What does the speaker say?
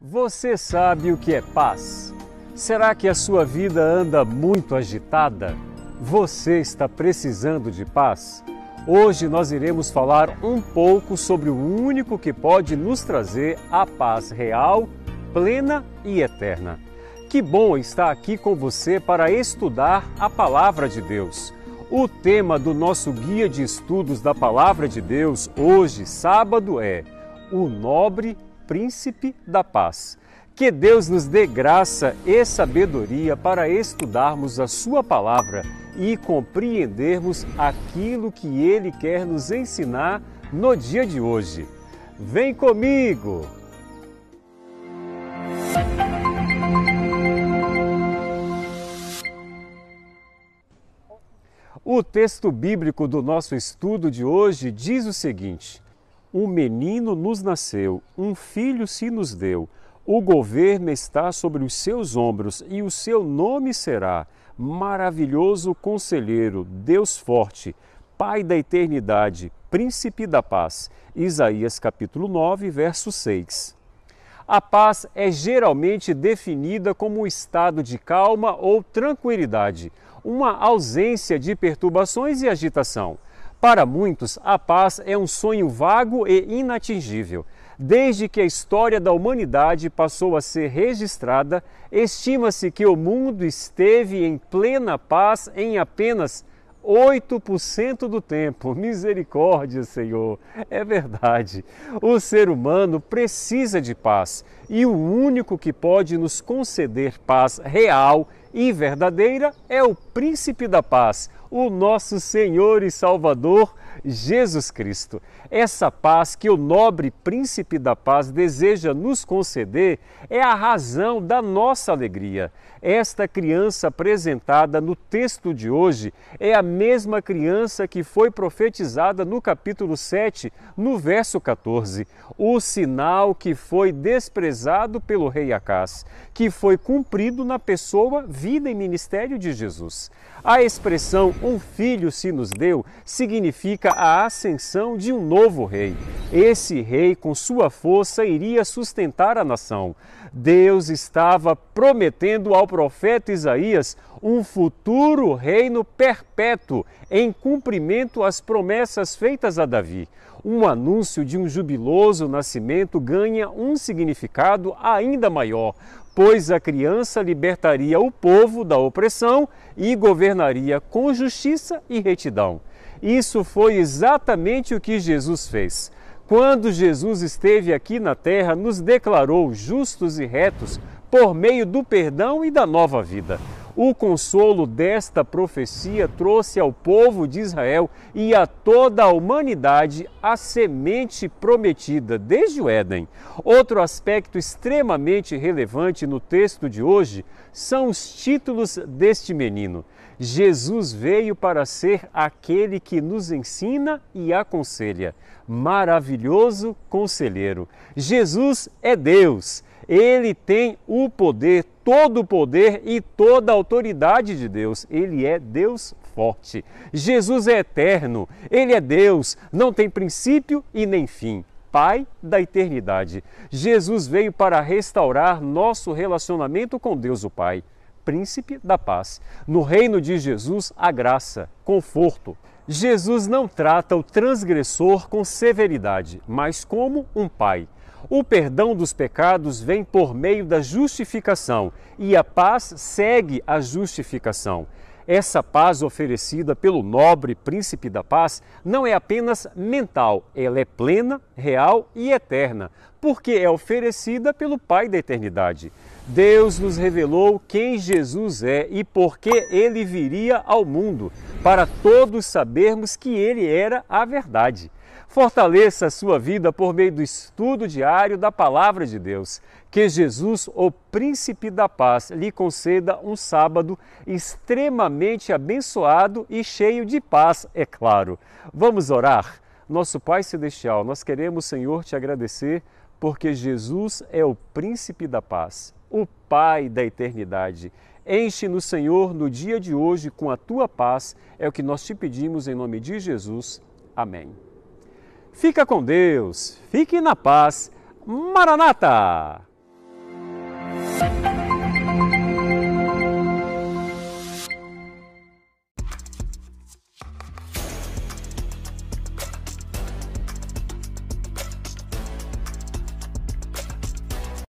Você sabe o que é paz? Será que a sua vida anda muito agitada? Você está precisando de paz? Hoje nós iremos falar um pouco sobre o único que pode nos trazer a paz real, plena e eterna. Que bom estar aqui com você para estudar a Palavra de Deus. O tema do nosso guia de estudos da Palavra de Deus hoje, sábado, é o nobre Príncipe da Paz. Que Deus nos dê graça e sabedoria para estudarmos a Sua palavra e compreendermos aquilo que Ele quer nos ensinar no dia de hoje. Vem comigo! O texto bíblico do nosso estudo de hoje diz o seguinte: um menino nos nasceu, um filho se nos deu. O governo está sobre os seus ombros e o seu nome será Maravilhoso Conselheiro, Deus Forte, Pai da Eternidade, Príncipe da Paz. Isaías capítulo 9, verso 6. A paz é geralmente definida como um estado de calma ou tranquilidade, uma ausência de perturbações e agitação. Para muitos, a paz é um sonho vago e inatingível. Desde que a história da humanidade passou a ser registrada, estima-se que o mundo esteve em plena paz em apenas 8% do tempo. Misericórdia, Senhor. É verdade. O ser humano precisa de paz e o único que pode nos conceder paz real e verdadeira é o Príncipe da Paz, o nosso Senhor e Salvador Jesus Cristo. Essa paz que o nobre príncipe da paz deseja nos conceder é a razão da nossa alegria. Esta criança apresentada no texto de hoje é a mesma criança que foi profetizada no capítulo 7, no verso 14. O sinal que foi desprezado pelo rei Acás, que foi cumprido na pessoa, vida e ministério de Jesus. A expressão um filho se nos deu significa a ascensão de um novo rei. Esse rei, com sua força, iria sustentar a nação. Deus estava prometendo ao profeta Isaías um futuro reino perpétuo em cumprimento às promessas feitas a Davi. Um anúncio de um jubiloso nascimento ganha um significado ainda maior, pois a criança libertaria o povo da opressão e governaria com justiça e retidão. Isso foi exatamente o que Jesus fez. Quando Jesus esteve aqui na terra, nos declarou justos e retos por meio do perdão e da nova vida. O consolo desta profecia trouxe ao povo de Israel e a toda a humanidade a semente prometida desde o Éden. Outro aspecto extremamente relevante no texto de hoje são os títulos deste menino. Jesus veio para ser aquele que nos ensina e aconselha. Maravilhoso conselheiro. Jesus é Deus. Ele tem o poder, todo o poder e toda a autoridade de Deus. Ele é Deus forte. Jesus é eterno, ele é Deus, não tem princípio e nem fim. Pai da eternidade. Jesus veio para restaurar nosso relacionamento com Deus o Pai, príncipe da paz. No reino de Jesus, a graça, conforto. Jesus não trata o transgressor com severidade, mas como um pai. O perdão dos pecados vem por meio da justificação e a paz segue a justificação. Essa paz oferecida pelo nobre príncipe da paz não é apenas mental, ela é plena, real e eterna, porque é oferecida pelo Pai da eternidade. Deus nos revelou quem Jesus é e por que ele viria ao mundo, para todos sabermos que ele era a verdade. Fortaleça a sua vida por meio do estudo diário da Palavra de Deus. Que Jesus, o Príncipe da Paz, lhe conceda um sábado extremamente abençoado e cheio de paz, é claro. Vamos orar? Nosso Pai Celestial, nós queremos, Senhor, te agradecer porque Jesus é o Príncipe da Paz, o Pai da eternidade. Enche-nos, Senhor, no dia de hoje com a tua paz, é o que nós te pedimos em nome de Jesus. Amém. Fica com Deus, fique na paz. Maranata!